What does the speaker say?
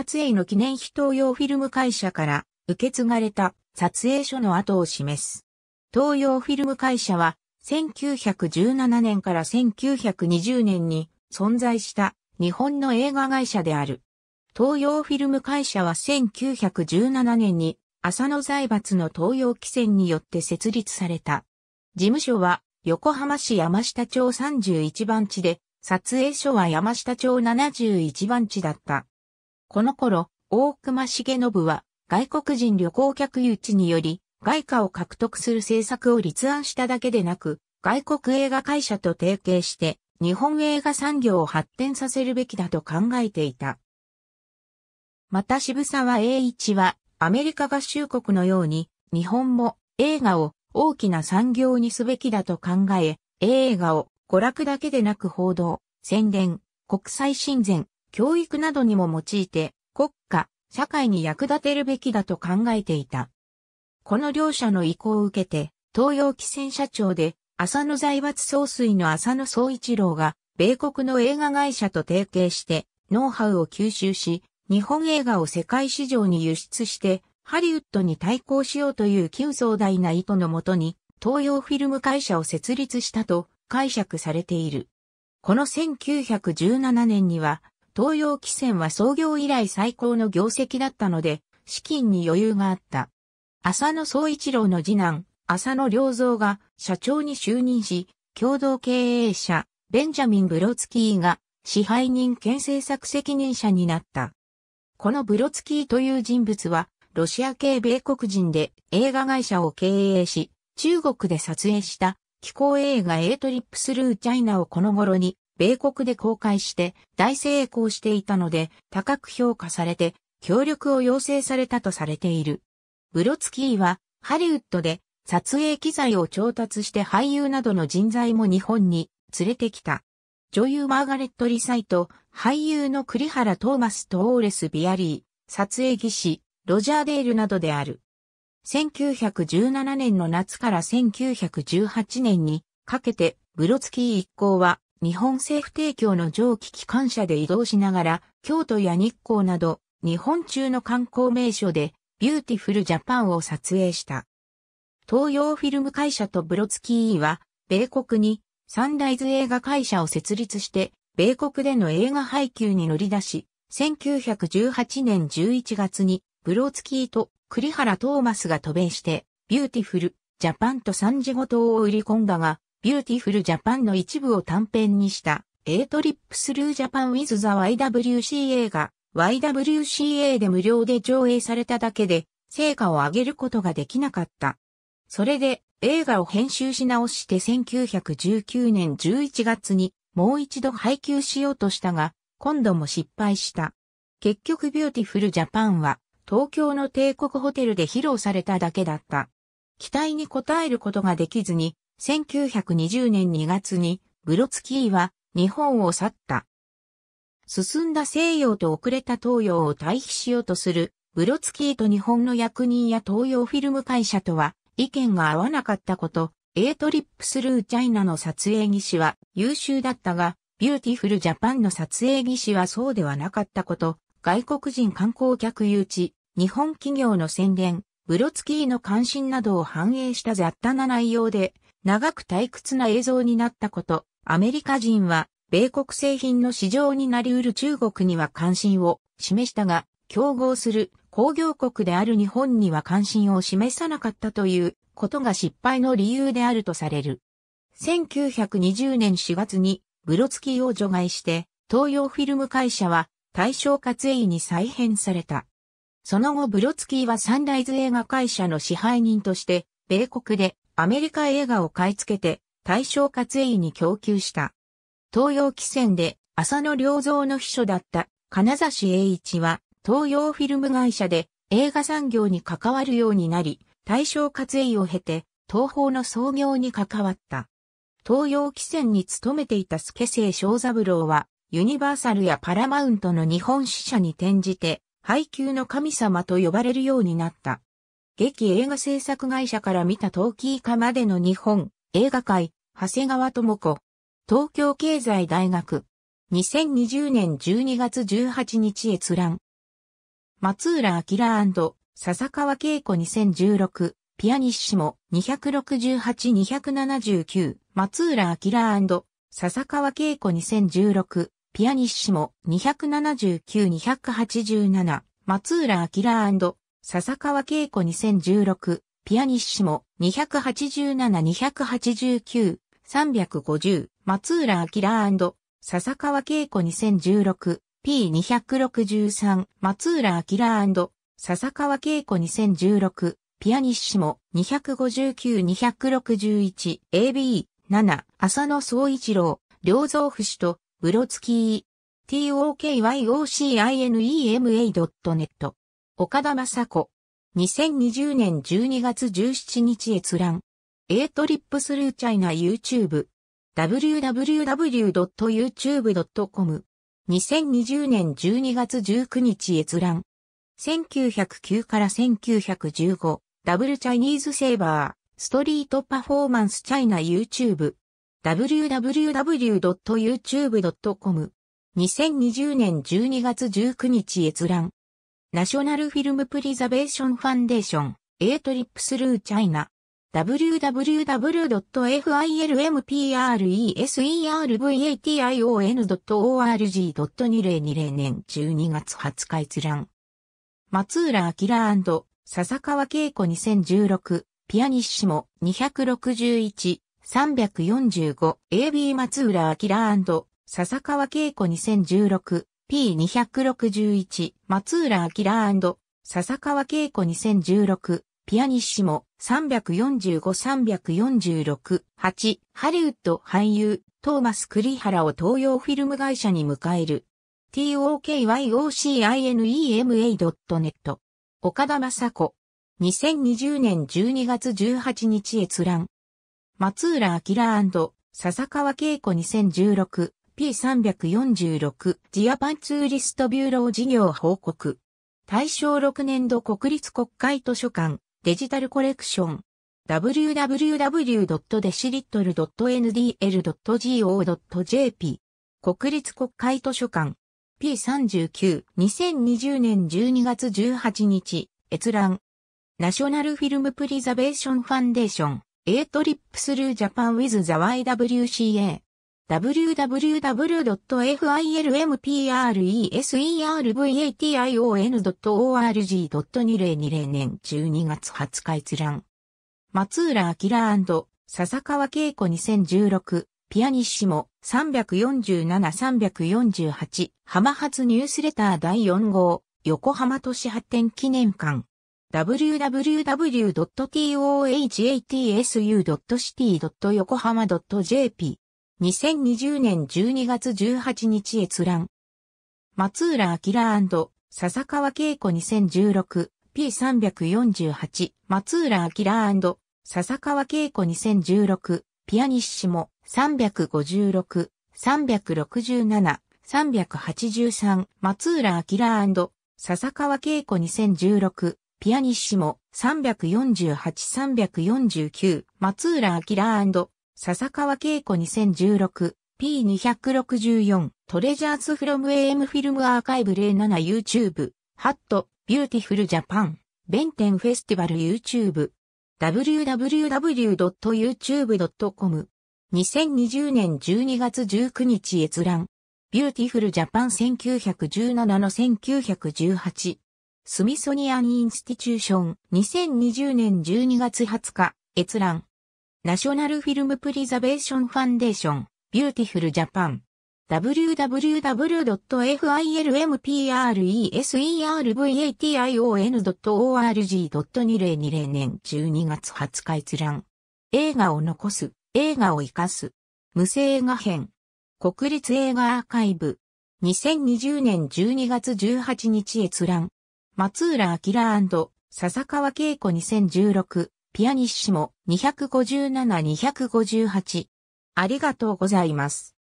撮影の記念碑東洋フィルム会社から受け継がれた撮影所の跡を示す。東洋フィルム会社は1917年から1920年に存在した日本の映画会社である。東洋フィルム会社は1917年に浅野財閥の東洋汽船によって設立された。事務所は横浜市山下町31番地で、撮影所は山下町71番地だった。この頃、大隈重信は外国人旅行客誘致により外貨を獲得する政策を立案しただけでなく、外国映画会社と提携して日本映画産業を発展させるべきだと考えていた。また渋沢栄一はアメリカ合衆国のように日本も映画を大きな産業にすべきだと考え、映画を娯楽だけでなく報道、宣伝、国際親善、教育などにも用いて、国家、社会に役立てるべきだと考えていた。この両者の意向を受けて、東洋汽船社長で、浅野財閥総帥の浅野総一郎が、米国の映画会社と提携して、ノウハウを吸収し、日本映画を世界市場に輸出して、ハリウッドに対抗しようという旧壮大な意図のもとに、東洋フィルム会社を設立したと解釈されている。この1917年には、東洋汽船は創業以来最高の業績だったので、資金に余裕があった。浅野総一郎の次男、浅野良造が社長に就任し、共同経営者、ベンジャミン・ブロツキーが支配人兼政策責任者になった。このブロツキーという人物は、ロシア系米国人で映画会社を経営し、中国で撮影した気候映画エイトリップスルーチャイナをこの頃に米国で公開して大成功していたので高く評価されて協力を要請されたとされている。ブロツキーはハリウッドで撮影機材を調達して俳優などの人材も日本に連れてきた。女優マーガレット・リサイト、俳優の栗原トーマス・トーレス・ビアリー、撮影技師、ロジャー・デールなどである。1917年の夏から1918年にかけてブロツキー一行は日本政府提供の蒸気機関車で移動しながら、京都や日光など、日本中の観光名所で、ビューティフルジャパンを撮影した。東洋フィルム会社とブロツキーは、米国にサンライズ映画会社を設立して、米国での映画配給に乗り出し、1918年11月に、ブロツキーと栗原トーマスが渡米して、ビューティフル、ジャパンと三次ごとを売り込んだが、ビューティフルジャパンの一部を短編にした A トリップスルージャパン with the YWCA が YWCA で無料で上映されただけで成果を上げることができなかった。それで映画を編集し直して1919年11月にもう一度配給しようとしたが今度も失敗した。結局ビューティフルジャパンは東京の帝国ホテルで披露されただけだった。期待に応えることができずに1920年2月にブロツキーは日本を去った。進んだ西洋と遅れた東洋を対比しようとするブロツキーと日本の役人や東洋フィルム会社とは意見が合わなかったこと、A トリップスルーチャイナの撮影技師は優秀だったが、ビューティフルジャパンの撮影技師はそうではなかったこと、外国人観光客誘致、日本企業の宣伝、ブロツキーの関心などを反映した雑多な内容で、長く退屈な映像になったこと、アメリカ人は、米国製品の市場になり得る中国には関心を示したが、競合する工業国である日本には関心を示さなかったということが失敗の理由であるとされる。1920年4月にブロツキーを除外して東洋フィルム会社は対象活営に再編された。その後ブロツキーはサンライズ映画会社の支配人として米国でアメリカ映画を買い付けて大正活営に供給した。東洋汽船で浅野良造の秘書だった金指栄一は東洋フィルム会社で映画産業に関わるようになり、大正活営を経て東方の創業に関わった。東洋汽船に勤めていた助生正三郎はユニバーサルやパラマウントの日本支社に転じて、配給の神様と呼ばれるようになった。劇映画制作会社から見た陶器以下までの日本映画界、長谷川智子。東京経済大学。2020年12月18日閲覧。松浦明笹川恵子2016。ピアニッシモ268-279。松浦明笹川恵子2016。ピアニッシモ279-287。松浦明笹川恵子2016、ピアニッシモ、287、289、350、松浦明笹川恵子2016、P263、松浦明笹川恵子2016、ピアニッシモ、259-261、AB、7、浅野総一郎、良造不死と、ブロツキー、tokyocine.net m a 岡田雅子。2020年12月17日閲覧。A トリップスルーチャイナ YouTube。www.youtube.com。2020年12月19日閲覧。1909から1915。ダブルチャイニーズセーバー。ストリートパフォーマンスチャイナ YouTube。www.youtube.com。2020年12月19日閲覧。ナショナルフィルムプリザベーションファンデーション、A トリップスルーチャイナ。www.filmpreservation.org.2020 年12月20日閲覧。松浦明笹川恵子2016、ピアニッシモ261、345、AB 松浦明笹川恵子2016、P261、松浦明笹川恵子2016、ピアニッシモ、345-346、8、ハリウッド俳優、トーマス・栗原を東洋フィルム会社に迎える。tokyocinema.net。岡田雅子。2020年12月18日閲覧。松浦明笹川恵子2016、P346 ジアパンツーリストビューロー事業報告。大正6年度国立国会図書館デジタルコレクション www.decilittle.ndl.go.jp 国立国会図書館 P39 2020年12月18日閲覧ナショナルフィルムプリザベーションファンデーション A トリップスルージャパンウィズザ YWCA www.filmpreservation.org.2020 年12月20日閲覧。松浦明笹川恵子2016ピアニッシモ347-348浜発ニュースレター第4号横浜都市発展記念館 www.tohatsU.city.yokohama.jp 2020年12月18日閲覧。松浦明笹川恵子 2016P348 松浦明笹川恵子2016ピアニッシモ356、367、383松浦明笹川恵子2016ピアニッシモ348、349松浦明笹川恵子 2016P264 トレジャーズフロム AM フィルムアーカイブ 07YouTube ハットビューティフルジャパンベンテンフェスティバル YouTube www.youtube.com 2020年12月19日閲覧ビューティフルジャパン1917の1918スミソニアン・インスティチューション2020年12月20日閲覧ナショナルフィルムプリザベーションファンデーション、ビューティフルジャパン。www.filmpreservation.org.2020 年12月20日閲覧。映画を残す、映画を生かす。無声映画編。国立映画アーカイブ。2020年12月18日閲覧。松浦明笹川恵子2016。ピアニッシモ257-258。ありがとうございます。